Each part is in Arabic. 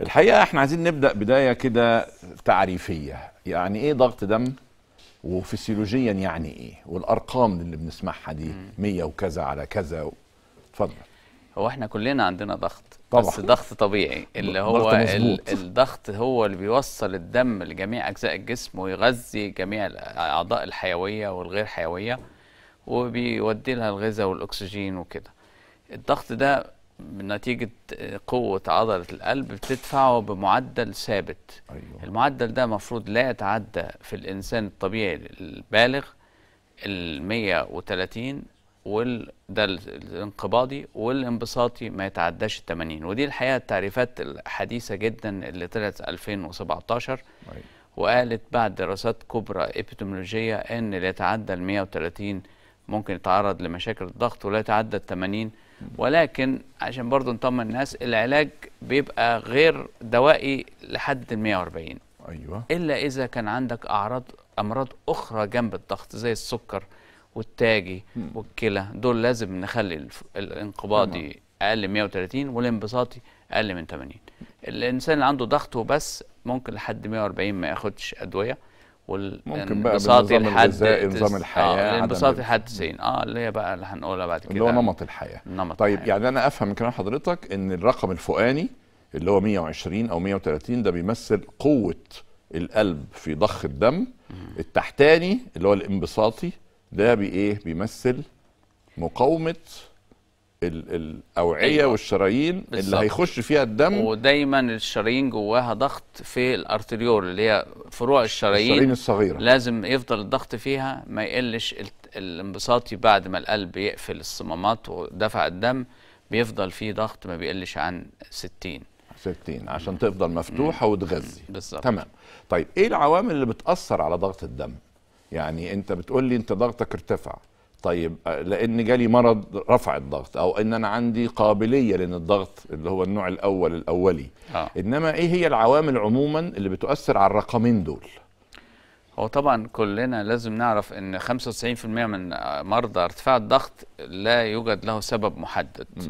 الحقيقه احنا عايزين نبدا بدايه كده تعريفيه يعني ايه ضغط دم وفسيولوجيا يعني ايه والارقام اللي بنسمعها دي 100 وكذا على كذا اتفضل هو احنا كلنا عندنا ضغط طبعا. بس ضغط طبيعي اللي هو الضغط هو اللي بيوصل الدم لجميع اجزاء الجسم ويغذي جميع الاعضاء الحيويه والغير حيويه وبيودي لها الغذاء والاكسجين وكده الضغط ده نتيجة آه، قوة عضلة القلب بتدفعه بمعدل ثابت أيوة. المعدل ده مفروض لا يتعدى في الإنسان الطبيعي البالغ ال 130 وال ده الانقباضي والانبساطي ما يتعداش ال 80 ودي الحقيقة التعريفات الحديثة جدا اللي طلعت 2017 أيوة. وقالت بعد دراسات كبرى ابيتمولوجية أن اللي يتعدى ال 130 ممكن يتعرض لمشاكل الضغط ولا يتعدى ال 80 ولكن عشان برضو نطمن الناس العلاج بيبقى غير دوائي لحد ال 140 ايوه الا اذا كان عندك اعراض امراض اخرى جنب الضغط زي السكر والتاجي والكلى دول لازم نخلي الانقباضي نعم. اقل من 130 والانبساطي اقل من 80 الانسان اللي عنده ضغط وبس ممكن لحد 140 ما ياخدش ادويه وال ممكن يعني بقى بالنظام الغذائي نظام آه، الحياه آه الانبساط يعني لحد 90 اه اللي هي بقى اللي هنقولها بعد كده اللي هو نمط الحياه نمط طيب الحياة. يعني انا افهم من كلام حضرتك ان الرقم الفوقاني اللي هو 120 او 130 ده بيمثل قوه القلب في ضخ الدم التحتاني اللي هو الانبساطي ده بايه بيمثل مقاومه الاوعيه أيوة. والشرايين بالزبط. اللي هيخش فيها الدم ودايما الشرايين جواها ضغط في الارتريول اللي هي فروع الشرايين الشرايين الصغيره لازم يفضل الضغط فيها ما يقلش الانبساطي بعد ما القلب يقفل الصمامات ودفع الدم بيفضل فيه ضغط ما بيقلش عن 60 60 عشان تفضل مفتوحه وتغذي بالظبط تمام طيب ايه العوامل اللي بتاثر على ضغط الدم يعني انت بتقول لي انت ضغطك ارتفع طيب لان جالي مرض رفع الضغط او ان انا عندي قابليه لان الضغط اللي هو النوع الاول الاولي آه. انما ايه هي العوامل عموما اللي بتؤثر على الرقمين دول هو طبعا كلنا لازم نعرف ان 95% من آه، مرضى ارتفاع الضغط لا يوجد له سبب محدد م.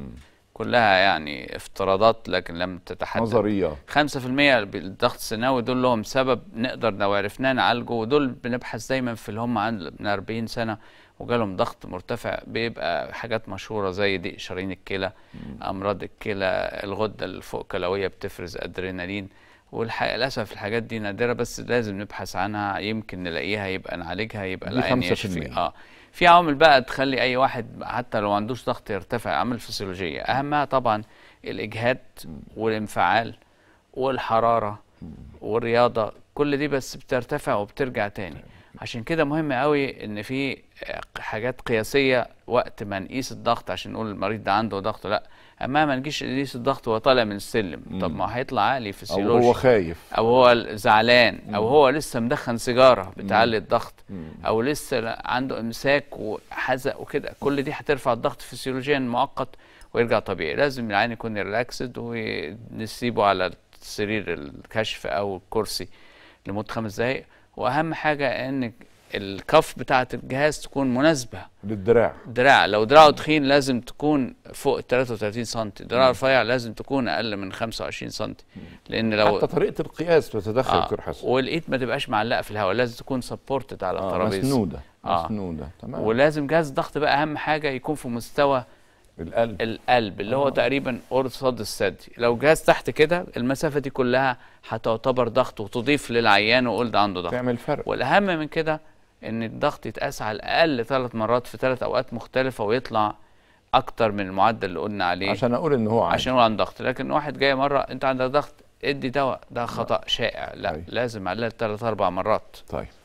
كلها يعني افتراضات لكن لم تتحدد نظرية 5% بالضغط السنوي دول لهم سبب نقدر لو عرفناه نعالجه ودول بنبحث دايما في اللي هم عند 40 سنه وجالهم ضغط مرتفع بيبقى حاجات مشهوره زي ضيق شرايين الكلى امراض الكلى الغده الفوق كلويه بتفرز ادرينالين والحقيقه للاسف الحاجات دي نادره بس لازم نبحث عنها يمكن نلاقيها يبقى نعالجها يبقى العين يشفي اه في عوامل بقى تخلي اي واحد حتى لو ما عندوش ضغط يرتفع عوامل فسيولوجيه اهمها طبعا الاجهاد والانفعال والحراره والرياضه كل دي بس بترتفع وبترجع تاني عشان كده مهم قوي ان في حاجات قياسيه وقت ما نقيس الضغط عشان نقول المريض ده عنده ضغط لا اما ما نجيش نقيس الضغط وهو طالع من السلم مم. طب ما هيطلع عقلي في او هو خايف او هو زعلان مم. او هو لسه مدخن سيجاره بتعلي الضغط مم. او لسه عنده امساك وحزق وكده كل دي هترفع الضغط فسيولوجيا مؤقت ويرجع طبيعي لازم العين يكون ريلاكسد ونسيبه على سرير الكشف او الكرسي لمده خمس دقائق واهم حاجه ان الكف بتاعه الجهاز تكون مناسبه للدراع دراع لو دراعه تخين لازم تكون فوق 33 سم دراعه رفيع لازم تكون اقل من 25 سم لان لو حتى طريقه القياس تتدخل آه. دكتور حسن والايد ما تبقاش معلقه في الهواء لازم تكون سبورتد على الترابيزه آه مسنوده آه. مسنوده تمام ولازم جهاز الضغط بقى اهم حاجه يكون في مستوى القلب القلب اللي آه. هو تقريبا قرصاد الثدي لو جهاز تحت كده المسافه دي كلها هتعتبر ضغط وتضيف للعيان وقول ده عنده ضغط تعمل فرق والاهم من كده ان الضغط يتقاس على الاقل ثلاث مرات في ثلاث اوقات مختلفه ويطلع اكتر من المعدل اللي قلنا عليه عشان اقول ان هو عندي. عشان هو عن ضغط لكن واحد جاي مره انت عندك ضغط ادي دواء ده خطا شائع لا طيب. لازم على ثلاث اربع مرات طيب